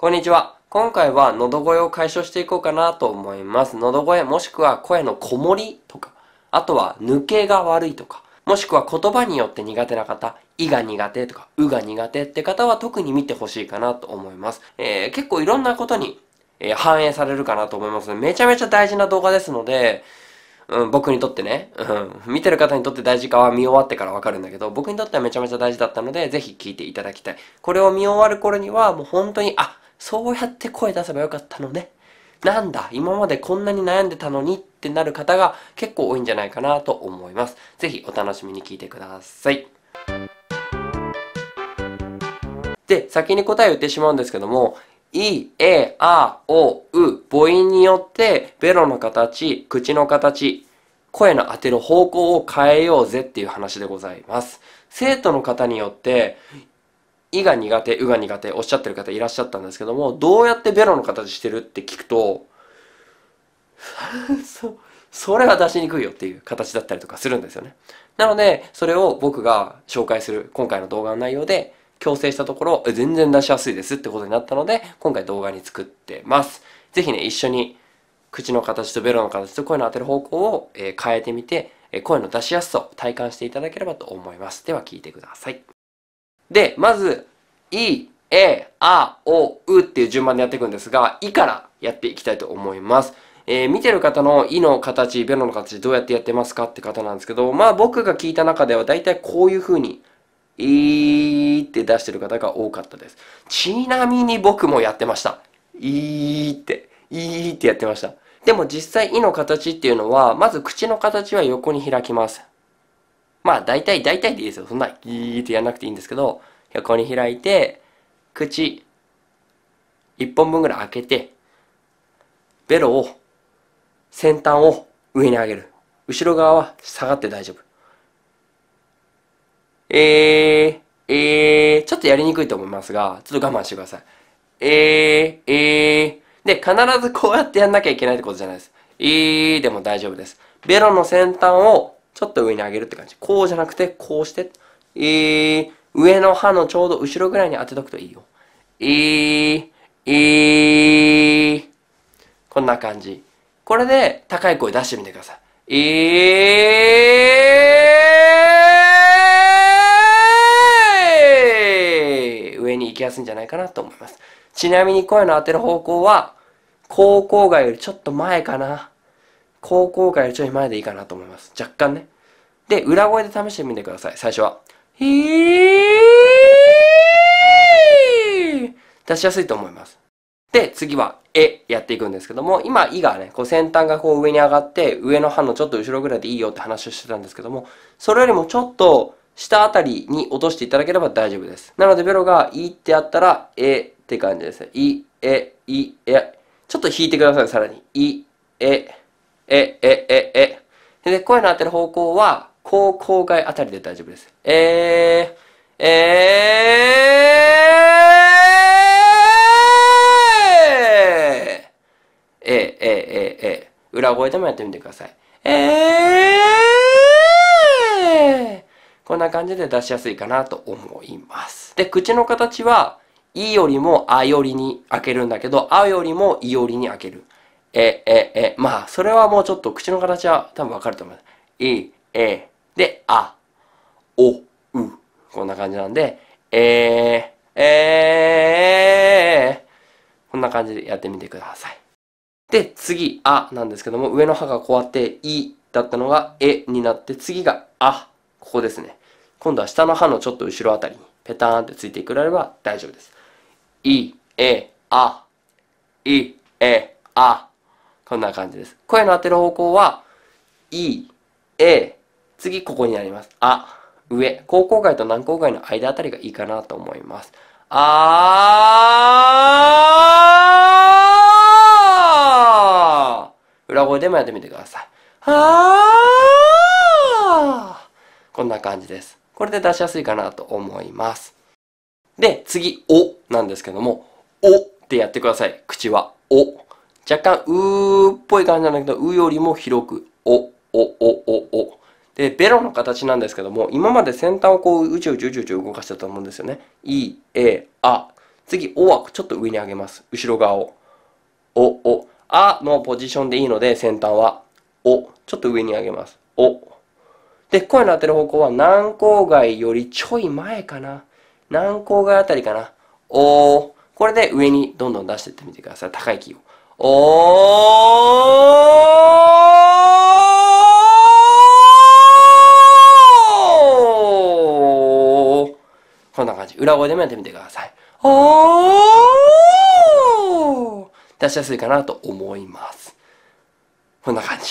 こんにちは。今回は喉声を解消していこうかなと思います。喉声もしくは声のこもりとか、あとは抜けが悪いとか、もしくは言葉によって苦手な方、いが苦手とか、うが苦手って方は特に見てほしいかなと思います。えー、結構いろんなことに、え反映されるかなと思います。めちゃめちゃ大事な動画ですので、うん、僕にとってね、うん、見てる方にとって大事かは見終わってからわかるんだけど、僕にとってはめちゃめちゃ大事だったので、ぜひ聞いていただきたい。これを見終わる頃には、もう本当に、あ、そうやって声出せばよかったのね。なんだ、今までこんなに悩んでたのにってなる方が結構多いんじゃないかなと思います。ぜひお楽しみに聞いてください。で、先に答えを言ってしまうんですけども、い、え、あ、お、う、母音によって、ベロの形、口の形、声の当てる方向を変えようぜっていう話でございます。生徒の方によって、いが苦手、うが苦手おっしゃってる方いらっしゃったんですけども、どうやってベロの形してるって聞くと、そ、それは出しにくいよっていう形だったりとかするんですよね。なので、それを僕が紹介する今回の動画の内容で、強制したところ、全然出しやすいですってことになったので、今回動画に作ってます。ぜひね、一緒に口の形とベロの形と声の当てる方向を変えてみて、声の出しやすさを体感していただければと思います。では聞いてください。で、まず、い、え、あ、お、うっていう順番でやっていくんですが、いからやっていきたいと思います。えー、見てる方のいの形、ベロの形、どうやってやってますかって方なんですけど、まあ僕が聞いた中では大体こういう風に、いーって出してる方が多かったです。ちなみに僕もやってました。いーって、いーってやってました。でも実際、いの形っていうのは、まず口の形は横に開きます。まあ大体大体でいいですよ。そんなギーってやんなくていいんですけど、横に開いて、口、1本分ぐらい開けて、ベロを、先端を上に上げる。後ろ側は下がって大丈夫。えー、えー、ちょっとやりにくいと思いますが、ちょっと我慢してください。えー、えー、で、必ずこうやってやんなきゃいけないってことじゃないです。えーでも大丈夫です。ベロの先端をちょっと上に上げるって感じ。こうじゃなくて、こうして。えー、上の歯のちょうど後ろぐらいに当てとくといいよ。えー、えー、こんな感じ。これで高い声出してみてください。えー、上に行きやすいんじゃないかなと思います。ちなみに声の当てる方向は、高校外よりちょっと前かな。高校かよりちょい前でいいかなと思います。若干ね。で、裏声で試してみてください、最初は。へー出しやすいと思います。で、次は、え、やっていくんですけども、今、いがね、こう先端がこう上に上がって、上の歯のちょっと後ろぐらいでいいよって話をしてたんですけども、それよりもちょっと下あたりに落としていただければ大丈夫です。なので、ベロが、いってやったら、えって感じですい、え、い、え。ちょっと引いてください、さらに。い、え。え、え、え、え。で、声の当てる方向は、こう、外あたりで大丈夫です。えー、えー、えー、えー、えー、えー、裏声でもやってみてください。えー、こんな感じで出しやすいかなと思います。で、口の形は、いよりもあよりに開けるんだけど、あよりもいよりに開ける。え、え、え、まあ、それはもうちょっと口の形は多分わかると思います。い、え、で、あ、お、う。こんな感じなんで、えー、えー、こんな感じでやってみてください。で、次、あなんですけども、上の歯がこうやって、いだったのが、えになって、次が、あ、ここですね。今度は下の歯のちょっと後ろあたりに、ペターンってついてくれれば大丈夫です。い、え、あ、い、え、あ。こんな感じです。声の当てる方向は、い、え、次ここになります。あ、上。高校外と南高外の間あたりがいいかなと思います。あー裏声でもやってみてください。あーこんな感じです。これで出しやすいかなと思います。で、次、おなんですけども、おってやってください。口は、お。若干、うーっぽい感じなんだけど、うよりも広く、お、お、お、お、お。で、ベロの形なんですけども、今まで先端をこう、うちうちうちうち動かしてたと思うんですよね。い、え、あ。次、おはちょっと上に上げます。後ろ側を。お、お。あのポジションでいいので、先端は、お。ちょっと上に上げます。お。で、声の当てる方向は、南口外よりちょい前かな。南口外あたりかな。おー。これで上にどんどん出していってみてください。高いキーを。おーこんな感じ。裏声でもやってみてください。おー出しやすいかなと思います。こんな感じ。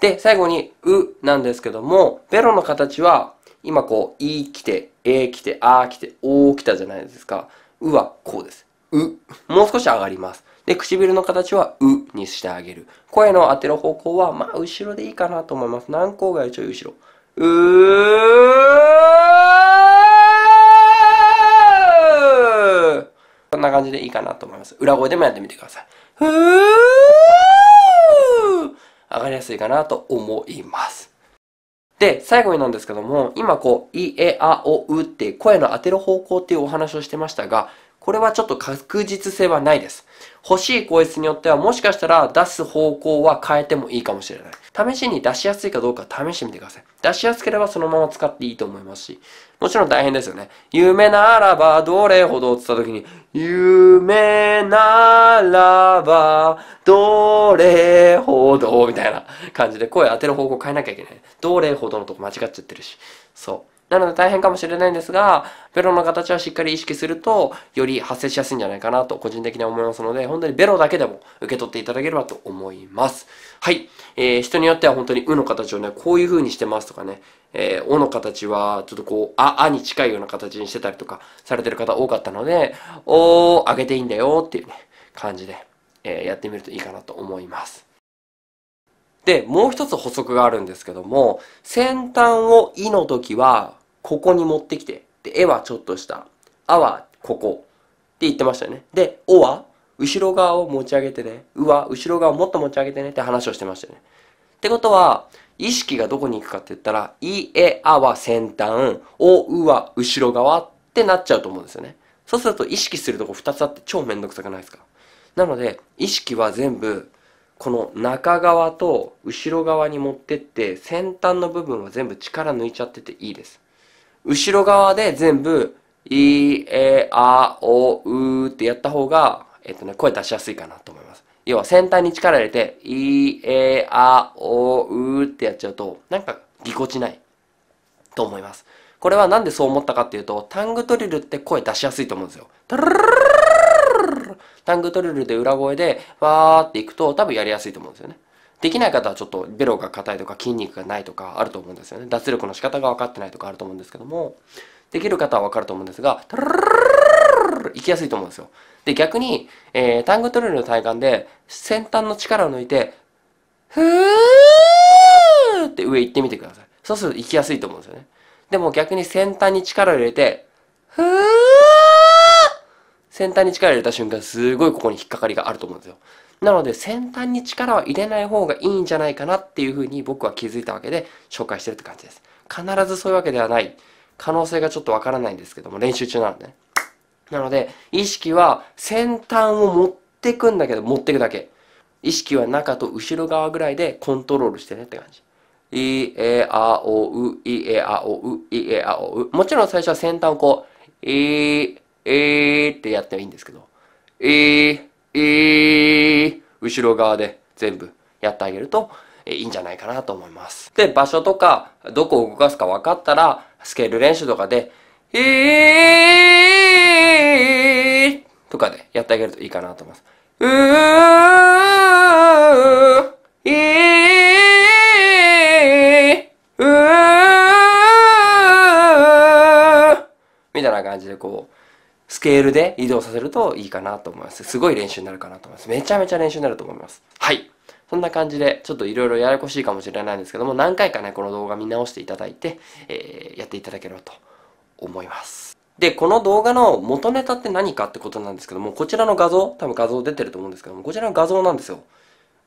で、最後に、うなんですけども、ベロの形は、今こう、い来て、え来て、あ来て、お来たじゃないですか。うはこうです。う。もう少し上がります。で、唇の形はうにしてあげる。声の当てる方向は、まあ、後ろでいいかなと思います。軟口がちょい後ろ。うーこんな感じでいいかなと思います。裏声でもやってみてください。うー上がりやすいかなと思います。で、最後になんですけども、今こう、い、え、あ、お、うって声の当てる方向っていうお話をしてましたが、これはちょっと確実性はないです。欲しい声質によってはもしかしたら出す方向は変えてもいいかもしれない。試しに出しやすいかどうか試してみてください。出しやすければそのまま使っていいと思いますし、もちろん大変ですよね。夢ならばどれほどって言った時に、夢ならばどれほどみたいな感じで声当てる方向変えなきゃいけない。どれほどのとこ間違っちゃってるし。そう。なので大変かもしれないんですが、ベロの形はしっかり意識すると、より発生しやすいんじゃないかなと個人的には思いますので、本当にベロだけでも受け取っていただければと思います。はい。えー、人によっては本当にうの形をね、こういう風にしてますとかね、えー、おの形はちょっとこう、あ、あに近いような形にしてたりとかされてる方多かったので、おー、上げていいんだよっていうね、感じで、えー、やってみるといいかなと思います。で、もう一つ補足があるんですけども、先端を「い」の時はここに持ってきて。で、えはちょっとした。あはここ。って言ってましたよね。で、おは後ろ側を持ち上げてね。うは後ろ側をもっと持ち上げてねって話をしてましたよね。ってことは、意識がどこに行くかって言ったら、い、え、あは先端、お、うは後ろ側ってなっちゃうと思うんですよね。そうすると意識するとこ2つあって超めんどくさくないですかなので、意識は全部、この中側と後ろ側に持ってって、先端の部分は全部力抜いちゃってていいです。後ろ側で全部、い、え、あ、お、うってやった方が、えっとね、声出しやすいかなと思います。要は先端に力入れて、い、え、あ、お、うってやっちゃうと、なんかぎこちないと思います。これはなんでそう思ったかっていうと、タングトリルって声出しやすいと思うんですよ。タングトリルで裏声で、わーっていくと多分やりやすいと思うんですよね。できない方はちょっとベロが硬いとか筋肉がないとかあると思うんですよね。脱力の仕方が分かってないとかあると思うんですけども、できる方は分かると思うんですが、タラララ行きやすいと思うんですよ。で、逆に、えー、タングトレールの体幹で、先端の力を抜いて、ふーって上行ってみてください。そうすると行きやすいと思うんですよね。でも逆に先端に力を入れて、ふー先端に力を入れた瞬間、すごいここに引っかかりがあると思うんですよ。なので先端に力は入れない方がいいんじゃないかなっていうふうに僕は気づいたわけで紹介してるって感じです。必ずそういうわけではない。可能性がちょっとわからないんですけども、練習中なのでね。なので、意識は先端を持ってくんだけど、持ってくだけ。意識は中と後ろ側ぐらいでコントロールしてねって感じ。いえあおう、いえあおう、いえあおう。もちろん最初は先端をこう、いえーってやってもいいんですけど、えー、えー、後ろ側で全部やってあげると、えいいんじゃないかなと思います。で、場所とか、どこを動かすか分かったら、スケール練習とかで、えー、とかでやってあげるといいかなと思います。うー、えー、うー、みたいな感じでこう、スケールで移動させるといいかなと思います。すごい練習になるかなと思います。めちゃめちゃ練習になると思います。はい。そんな感じで、ちょっといろいろややこしいかもしれないんですけども、何回かね、この動画見直していただいて、えー、やっていただければと思います。で、この動画の元ネタって何かってことなんですけども、こちらの画像、多分画像出てると思うんですけども、こちらの画像なんですよ。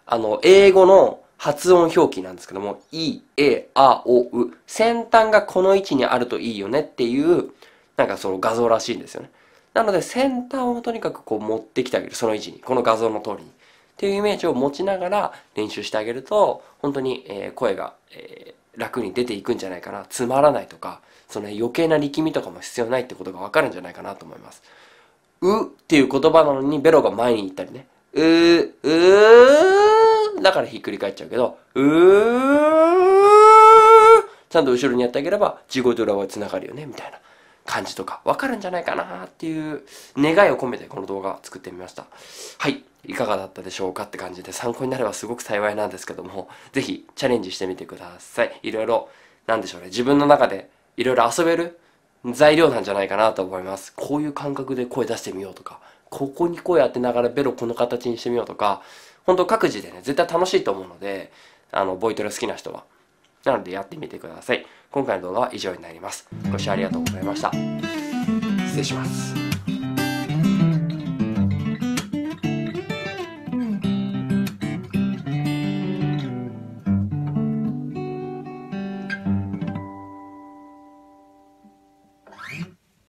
あの、英語の発音表記なんですけども、e, a, a, o, u。先端がこの位置にあるといいよねっていう、なんかその画像らしいんですよね。なので先端をとにかくこう持ってきてあげる。その位置に。この画像の通りに。っていうイメージを持ちながら練習してあげると、本当に、え声が、え楽に出ていくんじゃないかな。つまらないとか、その、余計な力みとかも必要ないってことがわかるんじゃないかなと思います。うっていう言葉なのにベロが前に行ったりね。うー、うー、だからひっくり返っちゃうけど、うー、ちゃんと後ろにやってあげれば、地声と裏声繋がるよね、みたいな。感じとかわかるんじゃないかなっていう願いを込めてこの動画作ってみました。はい。いかがだったでしょうかって感じで参考になればすごく幸いなんですけども、ぜひチャレンジしてみてください。いろいろ、なんでしょうね。自分の中でいろいろ遊べる材料なんじゃないかなと思います。こういう感覚で声出してみようとか、ここに声当てながらベロこの形にしてみようとか、本当各自でね、絶対楽しいと思うので、あの、ボイトレ好きな人はなのでやってみてください。今回の動画は以上になります。ご視聴ありがとうございました。失礼します。